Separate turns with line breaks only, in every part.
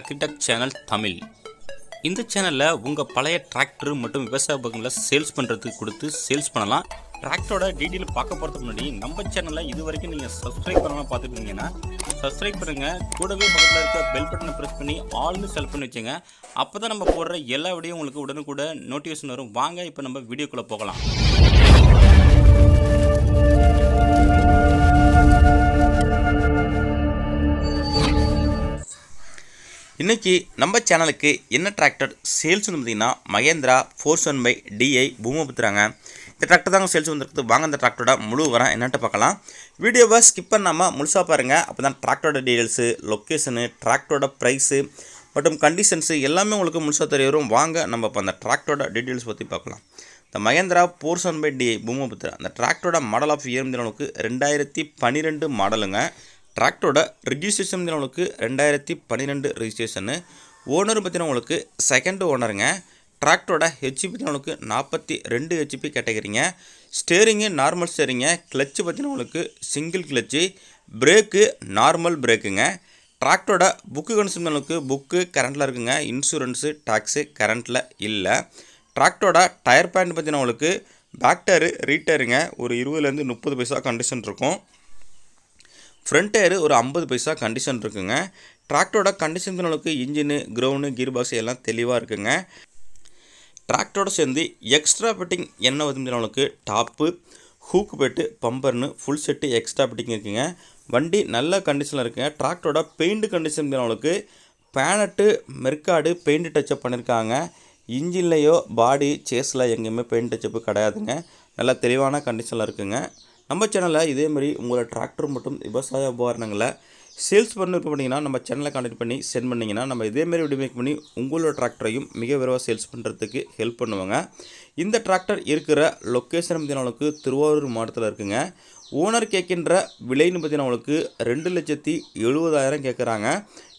agritech channel Tamil இந்த சேனலில் உங்கள் பழைய டிராக்டர் மற்றும் விவசாய பக்கங்களை சேல்ஸ் பண்ணுறதுக்கு கொடுத்து சேல்ஸ் பண்ணலாம் டிராக்டரோட டீட்டெயில் பார்க்க போகிறதுக்கு முன்னாடி நம்ம சேனலில் இது வரைக்கும் நீங்கள் சப்ஸ்கிரைப் பண்ணாமல் பார்த்துருந்தீங்கன்னா சப்ஸ்கிரைப் பண்ணுங்கள் கூடவே பக்கத்தில் இருக்க பெல் பட்டனை ப்ரெஸ் பண்ணி ஆல்னு செலக்ட் பண்ணி வச்சுங்க அப்போ தான் நம்ம போடுற எல்லா விடையும் உங்களுக்கு உடனுக்கூட நோட்டிஃபிகேஷன் வரும் வாங்க இப்போ நம்ம வீடியோக்குள்ளே போகலாம் இன்றைக்கி நம்ம சேனலுக்கு என்ன டிராக்டர் சேல்ஸ்னு பார்த்தீங்கன்னா Mahindra four seven five DI பூமபுத்துறாங்க இந்த டிராக்டர் தாங்க சேல்ஸ் வந்துருக்குது வாங்க அந்த டிராக்டரோட முழு வரேன் என்னட்டு பார்க்கலாம் வீடியோவை ஸ்கிப் பண்ணாமல் முழுசாக பாருங்கள் அப்போ தான் டிராக்டரோட டீட்டெயில்ஸு லொக்கேஷனு டிராக்டரோட ப்ரைஸு மற்றும் கண்டிஷன்ஸு எல்லாமே உங்களுக்கு முழுசாக தெரிய வரும் வாங்க நம்ம இப்போ அந்த டிராக்டரோட டீட்டெயில்ஸ் பற்றி பார்க்கலாம் இந்த Mahindra seven five DI Bhoomiputra அந்த டிராக்டரோட மாடல் ஆஃப் இயர் நமக்கு ரெண்டாயிரத்தி பன்னிரெண்டு மாடலுங்க டிராக்டரோட ரிஜிஸ்ட்ரேஷன் பார்த்தீங்கன்னா உங்களுக்கு ரெண்டாயிரத்தி பன்னிரெண்டு ரிஜிஸ்ட்ரேஷனு ஓனர் பார்த்தீங்கன்னா உங்களுக்கு செகண்ட் ஓனருங்க டிராக்டரோட ஹெச்பி பார்த்தீங்கன்னா உங்களுக்கு நாற்பத்தி ரெண்டு ஹெச்பி கேட்டகிரிங்க ஸ்டேரிங்கு நார்மல் ஸ்டேரிங்க கிளச்சு பார்த்தீங்கன்னா உங்களுக்கு சிங்கிள் கிளச்சு பிரேக்கு நார்மல் பிரேக்குங்க டிராக்டரோட புக்கு கன்சூம் உங்களுக்கு புக்கு கரண்ட்டில் இருக்குங்க இன்சூரன்ஸு டேக்ஸு கரண்ட்டில் இல்லை டிராக்டரோட டயர் பேண்ட் பார்த்தீங்கன்னா உங்களுக்கு பேக்டரு ரீட்டருங்க ஒரு இருபதுலேருந்து முப்பது பைசா கண்டிஷன் இருக்கும் ஃப்ரண்ட் டயர் ஒரு ஐம்பது பைசா கண்டிஷன் இருக்குங்க டிராக்டரோட கண்டிஷன் அளவுக்கு இன்ஜினு கிரவுண்டு கீர் பாக்ஸ் எல்லாம் தெளிவாக இருக்குங்க டிராக்டரோட சேர்ந்து எக்ஸ்ட்ரா பெட்டிங் என்ன அளவுக்கு டாப்பு ஹூக்கு பெட்டு பம்பர்னு ஃபுல் செட்டு எக்ஸ்ட்ரா பெட்டிங் இருக்குங்க வண்டி நல்ல கண்டிஷனில் இருக்குங்க டிராக்டரோட பெயிண்ட் கண்டிஷன் அளவுக்கு பேனட்டு மெர்காடு பெயிண்ட் டச்சப் பண்ணியிருக்காங்க இன்ஜின்லேயோ பாடி சேஸில் எங்கேயுமே பெயிண்ட் டச்சப்பு கிடையாதுங்க நல்லா தெளிவான கண்டிஷனில் இருக்குங்க நம்ம சேனலில் இதேமாதிரி உங்களை டிராக்டர் மட்டும் விவசாய உபகரணங்களை சேல்ஸ் பண்ண பண்ணிங்கன்னா நம்ம சேனலை கான்டெக்ட் பண்ணி சென்ட் பண்ணிங்கன்னா நம்ம இதேமாரி வீடியோ பண்ணி உங்களோட டிராக்டரையும் மிக விரைவாக சேல்ஸ் பண்ணுறதுக்கு ஹெல்ப் பண்ணுவாங்க இந்த டிராக்டர் இருக்கிற லொக்கேஷன் பார்த்தீங்கன்னா திருவாரூர் மாவட்டத்தில் இருக்குங்க ஓனர் கேட்கின்ற விலைன்னு பார்த்தீங்கன்னா அவங்களுக்கு ரெண்டு லட்சத்தி எழுபதாயிரம் கேட்குறாங்க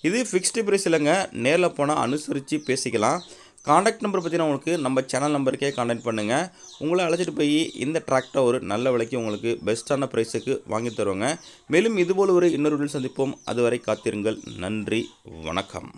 இது ஃபிக்ஸ்டு ப்ரைஸ் இல்லைங்க நேரில் போனால் அனுசரித்து பேசிக்கலாம் காண்டாக்ட் நம்பர் பார்த்தீங்கன்னா உங்களுக்கு நம்ம சேனல் நம்பருக்கே காண்டாக்ட் பண்ணுங்கள் உங்களை அழைச்சிட்டு போய் இந்த ட்ராக்டர் ஒரு நல்ல விலைக்கு உங்களுக்கு பெஸ்ட்டான ப்ரைஸுக்கு வாங்கி தருவாங்க மேலும் இதுபோல் ஒரு இன்னொரு சந்திப்போம் அதுவரை காத்திருங்கள் நன்றி வணக்கம்